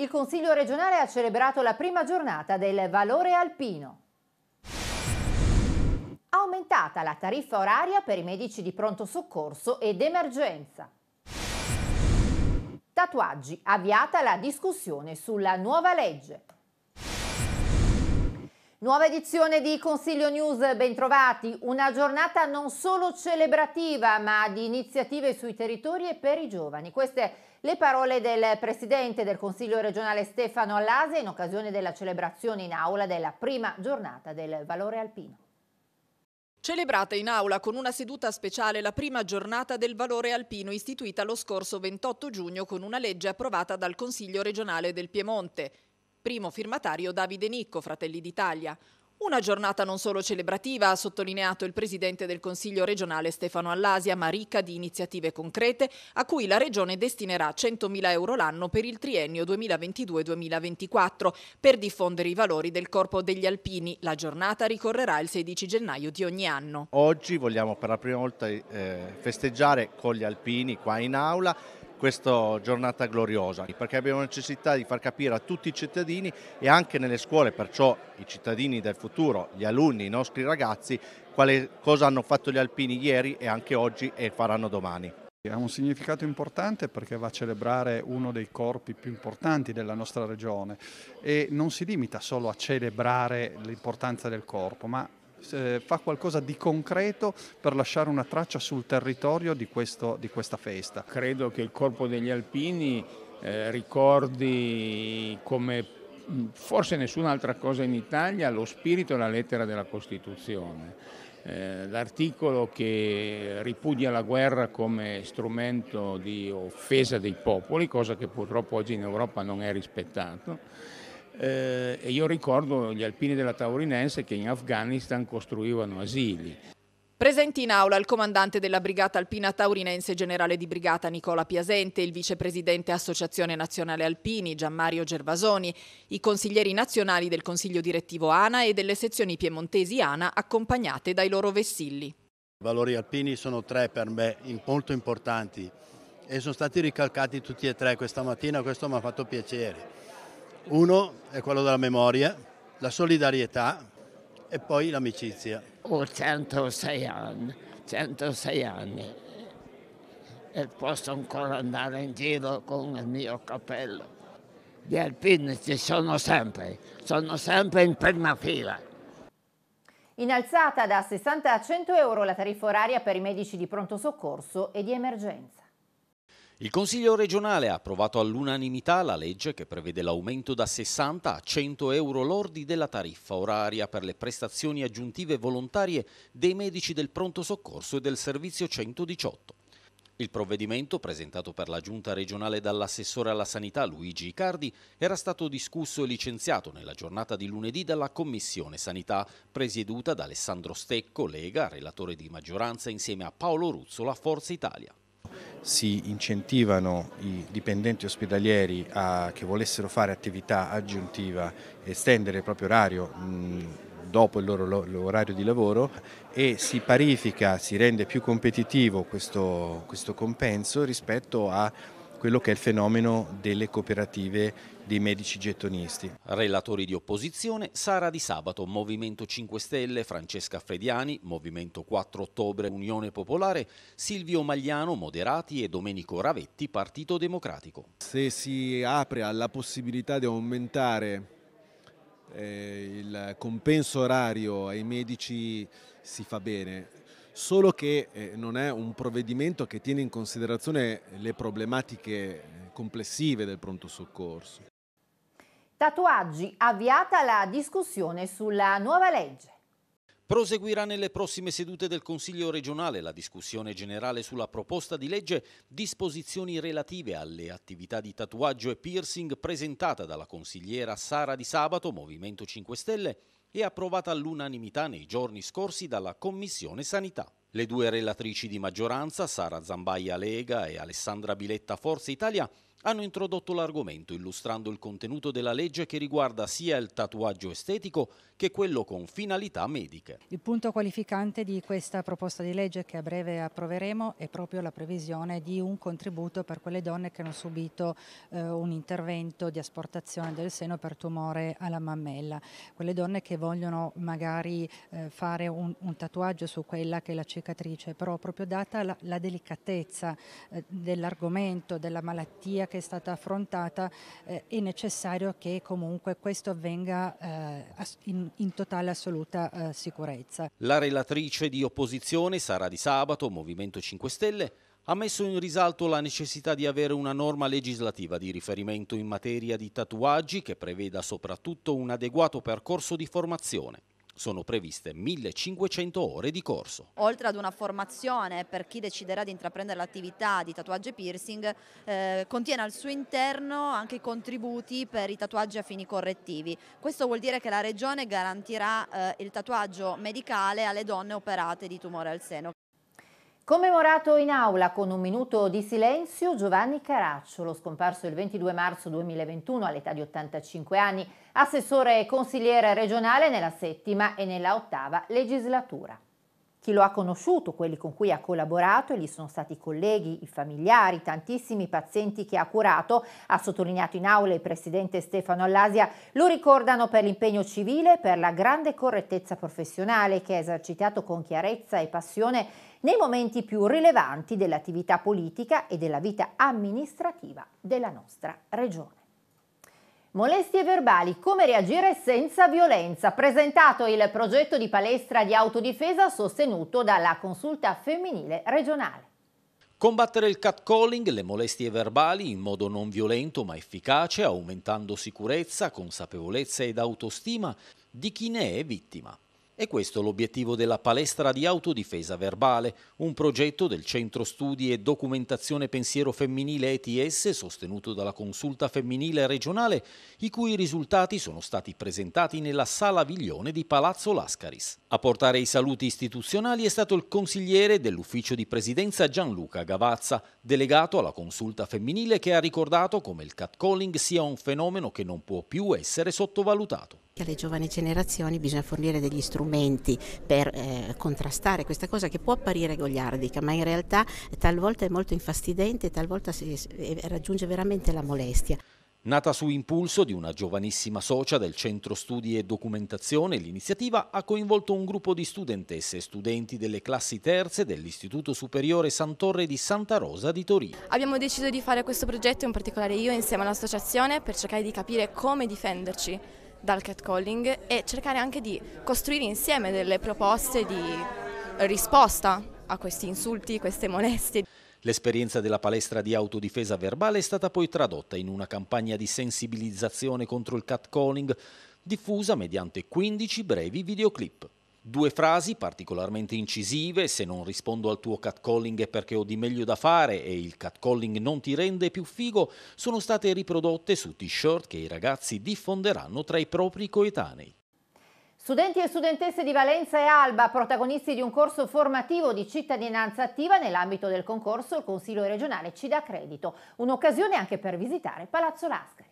Il Consiglio regionale ha celebrato la prima giornata del valore alpino. Aumentata la tariffa oraria per i medici di pronto soccorso ed emergenza. Tatuaggi, avviata la discussione sulla nuova legge. Nuova edizione di Consiglio News, bentrovati. Una giornata non solo celebrativa, ma di iniziative sui territori e per i giovani. Queste le parole del presidente del Consiglio regionale Stefano Allase in occasione della celebrazione in aula della prima giornata del Valore Alpino. Celebrata in aula con una seduta speciale la prima giornata del valore alpino istituita lo scorso 28 giugno con una legge approvata dal Consiglio regionale del Piemonte. Primo firmatario Davide Nicco, Fratelli d'Italia. Una giornata non solo celebrativa, ha sottolineato il presidente del Consiglio regionale Stefano Allasia, ma ricca di iniziative concrete a cui la regione destinerà 100.000 euro l'anno per il triennio 2022-2024 per diffondere i valori del Corpo degli Alpini. La giornata ricorrerà il 16 gennaio di ogni anno. Oggi vogliamo per la prima volta eh, festeggiare con gli alpini qua in aula questa giornata gloriosa, perché abbiamo necessità di far capire a tutti i cittadini e anche nelle scuole, perciò i cittadini del futuro, gli alunni, i nostri ragazzi, quale, cosa hanno fatto gli alpini ieri e anche oggi e faranno domani. Ha un significato importante perché va a celebrare uno dei corpi più importanti della nostra regione e non si limita solo a celebrare l'importanza del corpo, ma eh, fa qualcosa di concreto per lasciare una traccia sul territorio di, questo, di questa festa. Credo che il Corpo degli Alpini eh, ricordi come mm, forse nessun'altra cosa in Italia lo spirito e la lettera della Costituzione. Eh, l'articolo che ripudia la guerra come strumento di offesa dei popoli, cosa che purtroppo oggi in Europa non è rispettato eh, e io ricordo gli alpini della Taurinense che in Afghanistan costruivano asili. Presenti in aula il comandante della Brigata Alpina Taurinense, generale di brigata Nicola Piasente, il vicepresidente Associazione Nazionale Alpini Gianmario Gervasoni, i consiglieri nazionali del Consiglio Direttivo ANA e delle sezioni piemontesi ANA accompagnate dai loro vessilli. I valori alpini sono tre per me molto importanti e sono stati ricalcati tutti e tre questa mattina, questo mi ha fatto piacere uno è quello della memoria, la solidarietà e poi l'amicizia. Ho 106 anni, 106 anni e posso ancora andare in giro con il mio cappello. Gli alpini ci sono sempre, sono sempre in prima fila. Innalzata da 60 a 100 euro la tariffa oraria per i medici di pronto soccorso e di emergenza. Il Consiglio regionale ha approvato all'unanimità la legge che prevede l'aumento da 60 a 100 euro lordi della tariffa oraria per le prestazioni aggiuntive volontarie dei medici del pronto soccorso e del servizio 118. Il provvedimento, presentato per la Giunta regionale dall'assessore alla sanità Luigi Icardi, era stato discusso e licenziato nella giornata di lunedì dalla Commissione Sanità, presieduta da Alessandro Stecco, Lega, relatore di maggioranza, insieme a Paolo Ruzzola, Forza Italia si incentivano i dipendenti ospedalieri a, che volessero fare attività aggiuntiva, estendere il proprio orario mh, dopo il loro orario di lavoro e si parifica, si rende più competitivo questo, questo compenso rispetto a quello che è il fenomeno delle cooperative dei medici gettonisti. Relatori di opposizione, Sara Di Sabato, Movimento 5 Stelle, Francesca Frediani, Movimento 4 Ottobre, Unione Popolare, Silvio Magliano, Moderati e Domenico Ravetti, Partito Democratico. Se si apre alla possibilità di aumentare eh, il compenso orario ai medici si fa bene, solo che eh, non è un provvedimento che tiene in considerazione le problematiche eh, complessive del pronto soccorso. Tatuaggi, avviata la discussione sulla nuova legge. Proseguirà nelle prossime sedute del Consiglio regionale la discussione generale sulla proposta di legge disposizioni relative alle attività di tatuaggio e piercing presentata dalla consigliera Sara Di Sabato, Movimento 5 Stelle, e approvata all'unanimità nei giorni scorsi dalla Commissione Sanità. Le due relatrici di maggioranza, Sara Zambaia Lega e Alessandra Biletta Forza Italia, hanno introdotto l'argomento illustrando il contenuto della legge che riguarda sia il tatuaggio estetico che quello con finalità mediche. Il punto qualificante di questa proposta di legge che a breve approveremo è proprio la previsione di un contributo per quelle donne che hanno subito eh, un intervento di asportazione del seno per tumore alla mammella, quelle donne che vogliono magari eh, fare un, un, tatuaggio su quella che è la cicatrice, però proprio data la, la delicatezza eh, dell'argomento, della malattia che è stata affrontata, eh, è necessario che comunque questo avvenga eh, in, in, totale assoluta eh, sicurezza. La relatrice di opposizione, Sara Di Sabato, Movimento 5 Stelle, ha messo in risalto la necessità di avere una norma legislativa di riferimento in materia di tatuaggi che preveda soprattutto un adeguato percorso di formazione sono previste 1500 ore di corso. Oltre ad una formazione per chi deciderà di intraprendere l'attività di tatuaggio e piercing, eh, contiene al suo interno anche i contributi per i tatuaggi a fini correttivi. Questo vuol dire che la Regione garantirà eh, il tatuaggio medicale alle donne operate di tumore al seno. Commemorato in aula con un minuto di silenzio Giovanni Caracciolo, scomparso il 22 marzo 2021 all'età di 85 anni, assessore e consigliere regionale nella settima e nella ottava legislatura chi lo ha conosciuto, quelli con cui ha collaborato, e gli sono stati i colleghi, i familiari, tantissimi pazienti che ha curato, ha sottolineato in aula il presidente Stefano Allasia, lo ricordano per l'impegno civile, per la grande correttezza professionale che ha esercitato con chiarezza e passione nei momenti più rilevanti dell'attività politica e della vita amministrativa della nostra regione. Molestie verbali, come reagire senza violenza. Presentato il progetto di palestra di autodifesa sostenuto dalla consulta femminile regionale. Combattere il catcalling, le molestie verbali in modo non violento ma efficace, aumentando sicurezza, consapevolezza ed autostima di chi ne è vittima. È questo l'obiettivo della palestra di autodifesa verbale, un progetto del Centro Studi e Documentazione Pensiero Femminile ETS sostenuto dalla Consulta Femminile Regionale, i cui risultati sono stati presentati nella Sala Viglione di Palazzo Lascaris. A portare i saluti istituzionali è stato il consigliere dell'ufficio di presidenza Gianluca Gavazza, delegato alla Consulta Femminile che ha ricordato come il catcalling sia un fenomeno che non può più essere sottovalutato che alle giovani generazioni bisogna fornire degli strumenti per eh, contrastare questa cosa che può apparire goliardica, ma in realtà talvolta è molto infastidente, e talvolta si, eh, raggiunge veramente la molestia. Nata su impulso di una giovanissima socia del Centro Studi e Documentazione, l'iniziativa ha coinvolto un gruppo di studentesse e studenti delle classi terze dell'Istituto Superiore Santorre di Santa Rosa di Torino. Abbiamo deciso di fare questo progetto, in particolare io insieme all'associazione, per cercare di capire come difenderci dal catcalling e cercare anche di costruire insieme delle proposte di risposta a questi insulti, queste molestie. L'esperienza della palestra di autodifesa verbale è stata poi tradotta in una campagna di sensibilizzazione contro il catcalling diffusa mediante 15 brevi videoclip. Due frasi particolarmente incisive, se non rispondo al tuo catcalling è perché ho di meglio da fare e il catcalling non ti rende più figo, sono state riprodotte su t-shirt che i ragazzi diffonderanno tra i propri coetanei. Studenti e studentesse di Valenza e Alba, protagonisti di un corso formativo di cittadinanza attiva nell'ambito del concorso, il Consiglio regionale ci dà credito, un'occasione anche per visitare Palazzo Lascari.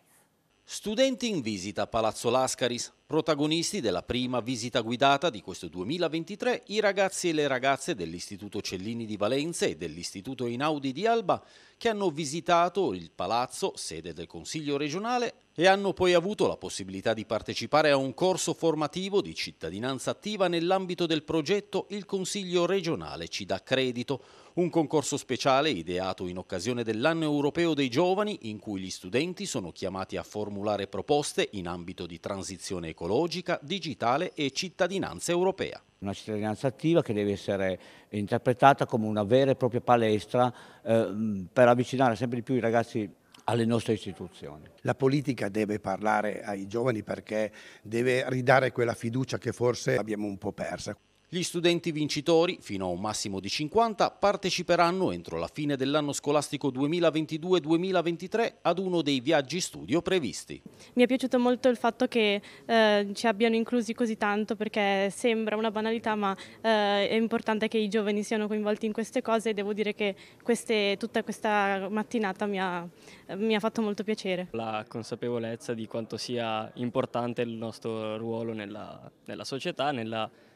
Studenti in visita a Palazzo Lascaris, protagonisti della prima visita guidata di questo 2023, i ragazzi e le ragazze dell'Istituto Cellini di Valenza e dell'Istituto Inaudi di Alba che hanno visitato il palazzo, sede del Consiglio regionale, e hanno poi avuto la possibilità di partecipare a un corso formativo di cittadinanza attiva nell'ambito del progetto Il Consiglio regionale ci dà credito, un concorso speciale ideato in occasione dell'anno europeo dei giovani in cui gli studenti sono chiamati a formulare proposte in ambito di transizione ecologica, digitale e cittadinanza europea. Una cittadinanza attiva che deve essere interpretata come una vera e propria palestra eh, per avvicinare sempre di più i ragazzi alle nostre istituzioni. La politica deve parlare ai giovani perché deve ridare quella fiducia che forse abbiamo un po' persa. Gli studenti vincitori, fino a un massimo di 50, parteciperanno entro la fine dell'anno scolastico 2022-2023 ad uno dei viaggi studio previsti. Mi è piaciuto molto il fatto che eh, ci abbiano inclusi così tanto perché sembra una banalità ma eh, è importante che i giovani siano coinvolti in queste cose e devo dire che queste, tutta questa mattinata mi ha, mi ha fatto molto piacere. La consapevolezza di quanto sia importante il nostro ruolo nella, nella società, nella